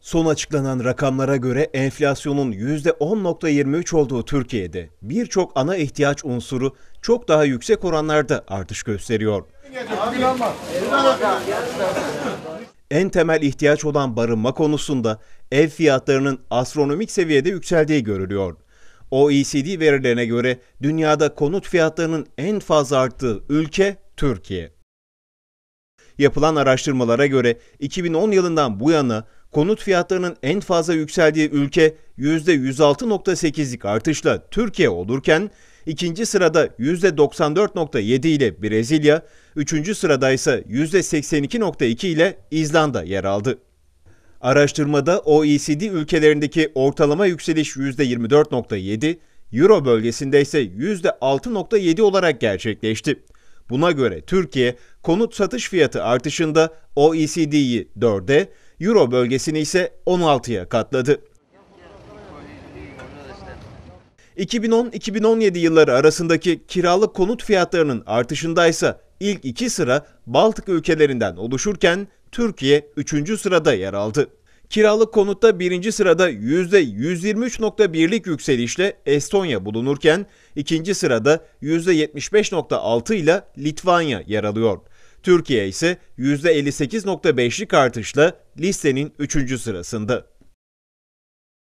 Son açıklanan rakamlara göre enflasyonun %10.23 olduğu Türkiye'de birçok ana ihtiyaç unsuru çok daha yüksek oranlarda artış gösteriyor. en temel ihtiyaç olan barınma konusunda ev fiyatlarının astronomik seviyede yükseldiği görülüyor. OECD verilerine göre dünyada konut fiyatlarının en fazla arttığı ülke Türkiye. Yapılan araştırmalara göre 2010 yılından bu yana konut fiyatlarının en fazla yükseldiği ülke %106.8'lik artışla Türkiye olurken ikinci sırada %94.7 ile Brezilya, üçüncü sırada ise %82.2 ile İzlanda yer aldı. Araştırmada OECD ülkelerindeki ortalama yükseliş %24.7, Euro bölgesinde ise %6.7 olarak gerçekleşti. Buna göre Türkiye konut satış fiyatı artışında OECD'yi 4'e, Euro bölgesini ise 16'ya katladı. 2010-2017 yılları arasındaki kiralık konut fiyatlarının artışındaysa ilk iki sıra Baltık ülkelerinden oluşurken Türkiye 3. sırada yer aldı. Kiralık konutta birinci sırada %123.1'lik yükselişle Estonya bulunurken ikinci sırada %75.6 ile Litvanya yer alıyor. Türkiye ise %58.5'lik artışla listenin 3. sırasında.